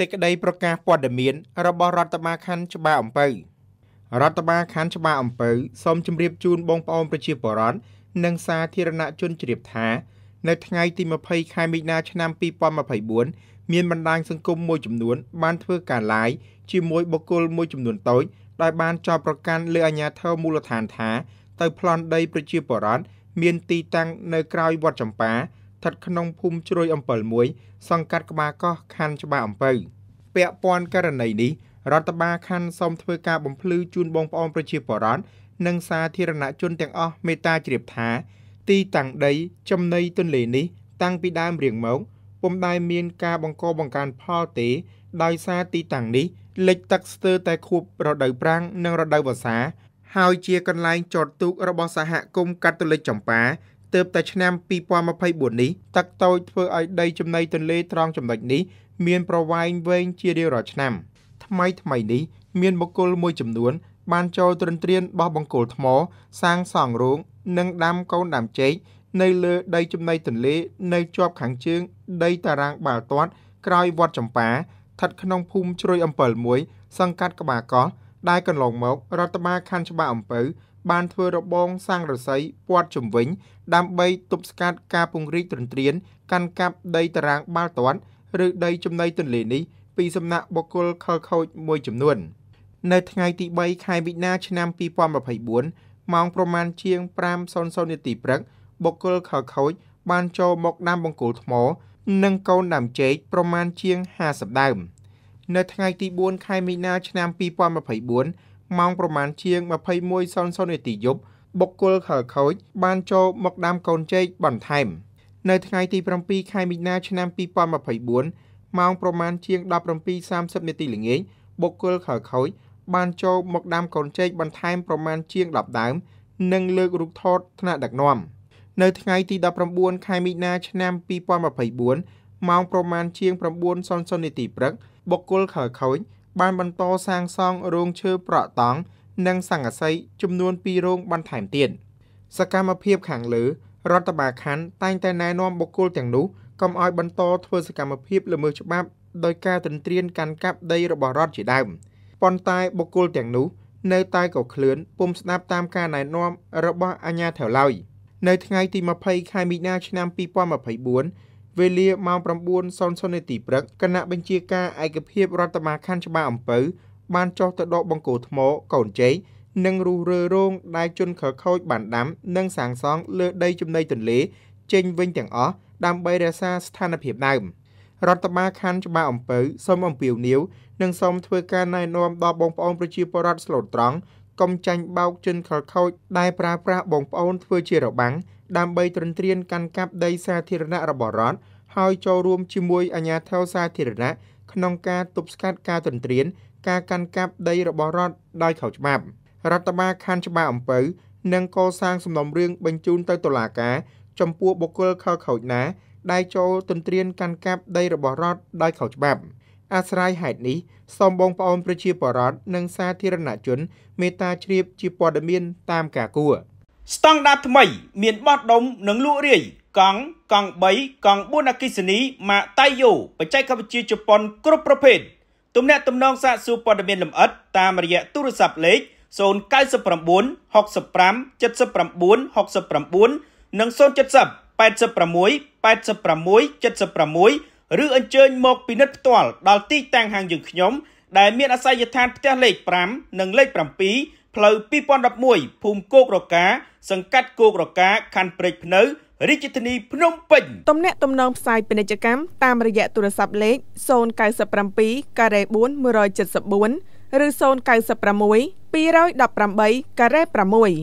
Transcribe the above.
សេចក្តីប្រកាសព័ត៌មានរបស់រដ្ឋបាលខណ្ឌច្បារអំពៅរដ្ឋបាលខណ្ឌច្បារអំពៅសូមជម្រាបជូនបងប្អូនប្រជាពលរដ្ឋនិងសាធារណជនជ្រាបថានៅថ្ងៃទី20ខែមីនាឆ្នាំ2024មានបណ្ដាញសង្គមមួយចំនួន បានធ្វើការឡាយជាមួយបុគ្គលមួយចំនួនតូចដែលបានចោទប្រកាន់លើអាជ្ញាធរមូលដ្ឋានថាទៅប្លន់ដីប្រជាពលរដ្ឋមានទីតាំងនៅក្រៅវត្តចម្ប៉ាស្ថិតក្នុងភូមិជ្រោយអំពិលមួយ សង្កាត់ក្បាលកោះខណ្ឌច្បារអំពៅពាក់ព័ន្ធករណីនេះរដ្ឋបាលខណ្ឌសូមធ្វើការបំភ្លឺជូនបងប្អូនប្រជាពលរដ្ឋនិងសាធារណជនទាំងអស់មេត្តាជ្រាបថា ទីតាំងដី ចំណីទន្លេនេះ តាំងពីដើមរៀងមកពុំដែលមាន ការបង្កបង្កើនផលទេដោយសារទីតាំងនេះលិចទឹកស្ទើរតែខួបរដូវប្រាំងនិងរដូវវស្សាហើយជា កន្លែងចតទូក របស់សហគមន៍កាតូលិកចម្ប៉ាទើបតែឆ្នាំ2024នេះទឹកតូចធ្វើឲ្យដីចំណីទន្លេត្រង់ចំណុចនេះមានប្រវែងវែងជារៀងរាល់ឆ្នាំ ថ្មីថ្មីនេះមានបុគ្គលមួយចំនួន បានចូលទ្រន្ទ្រានបោះបង្គោលថ្មសាងសង់រោងនិងដាំកូនដាំចេកនៅលើដីចំណីទន្លេនៅជាប់ខាងជើង ដីតារាងបាល់ទាត់ក្រោយវត្តចម្ប៉ាស្ថិតក្នុងភូមិជ្រោយអំពិលមួយសង្កាត់ក្បាលកោះដែលកន្លងមក រដ្ឋបាលខណ្ឌច្បារអំពៅបានធ្វើរបងសាំងរស័យព័ទ្ធជំវិញ ដើម្បីទប់ស្កាត់ការពង្រីកទ្រន្ទ្រានកាន់កាប់ដីតារាងបាល់ទាត់ឬដីចំណីទន្លេនេះពីសំណាក់បុគ្គលខលខូចមួយចំនួន នៅថ្ងៃទី3ខែវិច្ឆិកាឆ្នាំ2024ម៉ោង ប្រមាណជាង5:00នាទីព្រឹកបុគ្គលខលខូចបានចូលមកដាំ បង្គោលថ្ម និងកូនដាំចេកប្រមាណជាង50ដើមនៅថ្ងៃទី4ខែមីនាឆ្នាំ2024ម៉ោងប្រមាណជាង21:00នាទីយប់បុគ្គលខលខូចបានចូលមកដាំកូនចេកបន្ថែម នៅថ្ងៃទី7ខែមីនាឆ្នាំ2024ម៉ោងប្រមាណជាង17:30នាទីល្ងាចបុគ្គលខលខូចបានចូលមកដាំកូនចេកបន្ថែមប្រមាណជាង10ដើមនិង លើករូបថតថ្នាក់ដឹកនាំនៅថ្ងៃទី19ខែមីនាឆ្នាំ2024ម៉ោងប្រមាណជាង9:00នាទីព្រឹកបុគ្គលខលខូចបានបន្តសាងសង់រោងឈើប្រក់តង់និងសង្កសីចំនួន2រោងបន្ថែមទៀតសកម្មភាពខាងលើរដ្ឋបាលខណ្ឌតែងតែណែនាំបុគ្គលទាំងនោះកុំឲ្យបន្តធ្វើសកម្មភាពល្មើសច្បាប់ដោយការទន្ទ្រានកាន់កាប់ដីរបស់រដ្ឋជាដើមប៉ុន្តែបុគ្គលទាំងនោះ នៅតែក៏ឃ្លឿនពុំស្ដាប់តាមការណែនាំរបស់អាជ្ញាធរឡើយនៅថ្ងៃទី20ខែមីនា ឆ្នាំ2024វេលាម៉ោង9:00នាទីព្រឹកគណៈបញ្ជាការឯកភាពរដ្ឋបាលខណ្ឌច្បារអំពៅបានចុះទៅដកបង្គោលថ្មកូនចេកនិងរុះរើរោងដែលជន់ខខូច បានដាំនិងសាងសង់លើដីចំណីទន្លេ ចេញវិញទាំងអស់ដើម្បីរក្សាស្ថានភាពដើមរដ្ឋបាលខណ្ឌច្បារអំពៅសូមអំពាវនាវនិងសូមធ្វើការណែនាំដល់បងប្អូនប្រជាពលរដ្ឋស្លូតត្រង់កុំចាញ់បោកជនខលខូចដែលប្រើប្រាស់បងប្អូនធ្វើជារបាំងដើម្បីទ្រន្ទ្រានកាន់កាប់ដីសាធារណៈរបស់រដ្ឋហើយចូលរួមជាមួយអាជ្ញាធរសាធារណៈក្នុងការទប់ស្កាត់ការទ្រន្ទ្រានការកាន់កាប់ដីរបស់រដ្ឋដោយខុសច្បាប់រដ្ឋបាលខណ្ឌច្បារអំពៅនិងកសាងសំណុំរឿងបញ្ជូនទៅតុលាការ ចំពោះបុគ្គលខលខូចណា ដែលចូលទន្ទ្រានកាន់កាប់ដីរបស់រដ្ឋដោយខុសច្បាប់។អាស្រ័យហេតុនេះសូមបងប្អូនប្រជាពលរដ្ឋនិងសាធារណជន មេត្តាជ្រាប ជាព័ត៌មាន តាមការគួរស្តង់ដារថ្មី មានបោះដុំនិងលក់រាយ កង់កង់3កង់4អគិសនីម៉ាតៃយូបច្ចេកវិទ្យាជប៉ុនគ្រប់ប្រភេទទំនាក់ទំនងសាកសួរព័ត៌មានលម្អិត តាមរយៈទូរស័ព្ទលេខ099 65 79 69និង070 86 86 76ឬអញ្ជើញមកពិនិត្យផ្ទាល់ដល់ទីតាំងហាងយើងខ្ញុំ ដែលមានអាសយដ្ឋានផ្ទះលេខ5និងលេខ7ផ្លូវ2011ភូមិគោករកាសង្កាត់គោករកាខណ្ឌព្រែកភ្នៅរាជធានីភ្នំពេញតំណាក់តំណងផ្សាយពាណិជ្ជកម្មតាមរយៈទូរស័ព្ទលេខ097ការ៉េ4174ឬ096 218ការ៉េ6